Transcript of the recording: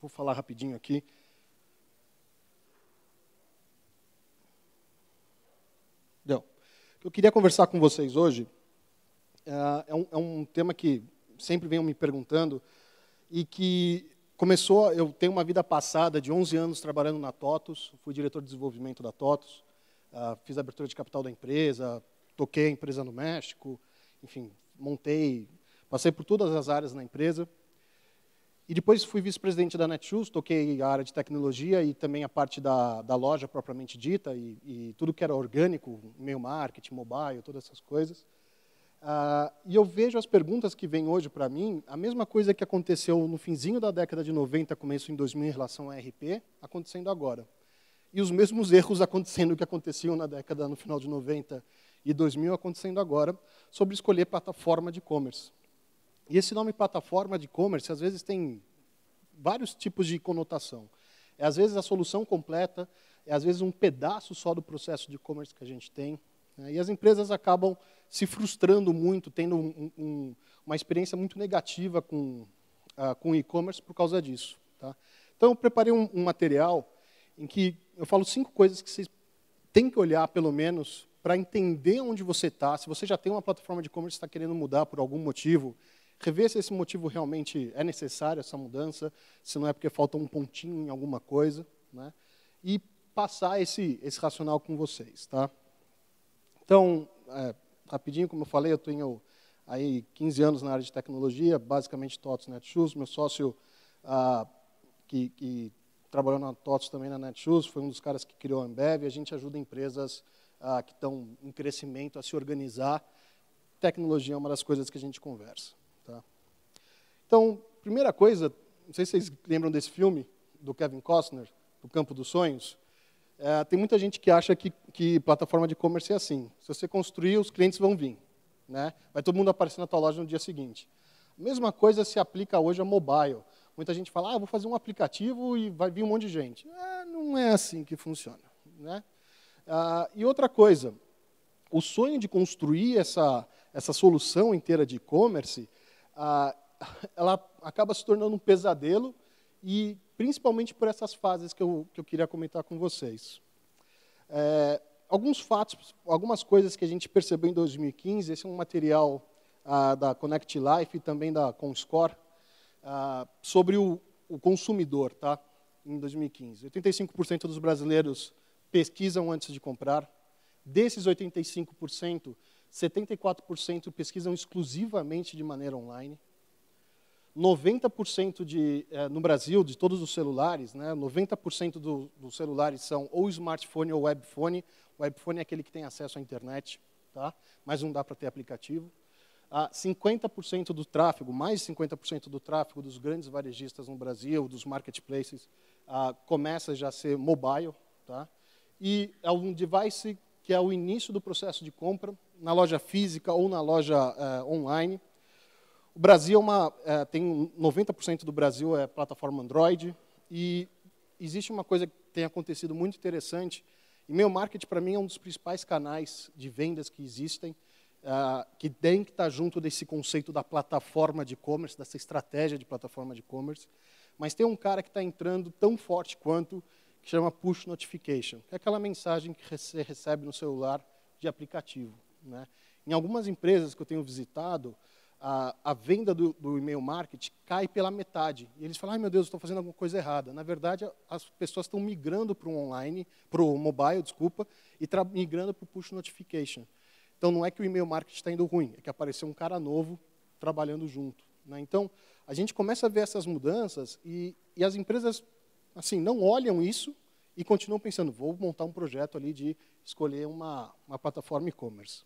Vou falar rapidinho aqui. Então, o que eu queria conversar com vocês hoje é, é um, é um tema que sempre venham me perguntando e que começou, eu tenho uma vida passada de 11 anos trabalhando na TOTUS, fui diretor de desenvolvimento da TOTUS, é, fiz a abertura de capital da empresa, toquei a empresa no México, enfim, montei, passei por todas as áreas na empresa. E depois fui vice-presidente da Netshoes, toquei a área de tecnologia e também a parte da, da loja propriamente dita e, e tudo que era orgânico, meio marketing, mobile, todas essas coisas. Uh, e eu vejo as perguntas que vêm hoje para mim, a mesma coisa que aconteceu no finzinho da década de 90, começo em 2000 em relação a RP, acontecendo agora. E os mesmos erros acontecendo que aconteciam na década no final de 90 e 2000 acontecendo agora, sobre escolher plataforma de e-commerce. E esse nome plataforma de e-commerce, às vezes, tem vários tipos de conotação. É, às vezes, a solução completa, é, às vezes, um pedaço só do processo de e-commerce que a gente tem. Né? E as empresas acabam se frustrando muito, tendo um, um, uma experiência muito negativa com, uh, com e-commerce por causa disso. Tá? Então, eu preparei um, um material em que eu falo cinco coisas que vocês têm que olhar, pelo menos, para entender onde você está. Se você já tem uma plataforma de e-commerce e está querendo mudar por algum motivo, rever se esse motivo realmente é necessário, essa mudança, se não é porque falta um pontinho em alguma coisa, né? e passar esse, esse racional com vocês. Tá? Então, é, rapidinho, como eu falei, eu tenho aí 15 anos na área de tecnologia, basicamente TOTS Netshoes, meu sócio ah, que, que, trabalhou na TOTS também na Netshoes, foi um dos caras que criou a Ambev, a gente ajuda empresas ah, que estão em crescimento a se organizar, tecnologia é uma das coisas que a gente conversa. Tá? Então, primeira coisa, não sei se vocês lembram desse filme do Kevin Costner, do Campo dos Sonhos. É, tem muita gente que acha que, que plataforma de e-commerce é assim. Se você construir, os clientes vão vir. Né? Vai todo mundo aparecer na tua loja no dia seguinte. A mesma coisa se aplica hoje a mobile. Muita gente fala, ah, vou fazer um aplicativo e vai vir um monte de gente. É, não é assim que funciona. Né? Ah, e outra coisa, o sonho de construir essa, essa solução inteira de e-commerce ah, ela acaba se tornando um pesadelo, e principalmente por essas fases que eu, que eu queria comentar com vocês. É, alguns fatos, algumas coisas que a gente percebeu em 2015, esse é um material ah, da Connect Life e também da ComScore ah, sobre o, o, consumidor tá? em 2015. 85% dos brasileiros pesquisam antes de comprar. Desses 85%, 74% pesquisam exclusivamente de maneira online. 90% de, eh, no Brasil, de todos os celulares, né, 90% do, dos celulares são ou smartphone ou webphone. O webphone é aquele que tem acesso à internet, tá? mas não dá para ter aplicativo. Ah, 50% do tráfego, mais de 50% do tráfego dos grandes varejistas no Brasil, dos marketplaces, ah, começa já a ser mobile. Tá? E é um device que é o início do processo de compra, na loja física ou na loja eh, online. O Brasil é uma, eh, tem 90% do Brasil é plataforma Android e existe uma coisa que tem acontecido muito interessante. E meu marketing para mim é um dos principais canais de vendas que existem, ah, que tem que estar tá junto desse conceito da plataforma de e-commerce, dessa estratégia de plataforma de e-commerce. Mas tem um cara que está entrando tão forte quanto que chama push notification, que é aquela mensagem que você recebe no celular de aplicativo. Né? Em algumas empresas que eu tenho visitado, a, a venda do, do, e-mail marketing cai pela metade. E eles falam, ai meu Deus, estou fazendo alguma coisa errada. Na verdade, as pessoas estão migrando para o online, para o mobile, desculpa, e migrando para o push notification. Então, não é que o e-mail marketing está indo ruim, é que apareceu um cara novo trabalhando junto. Né? Então, a gente começa a ver essas mudanças e, e as empresas assim, não olham isso e continuam pensando, vou montar um projeto ali de escolher uma, uma plataforma e-commerce.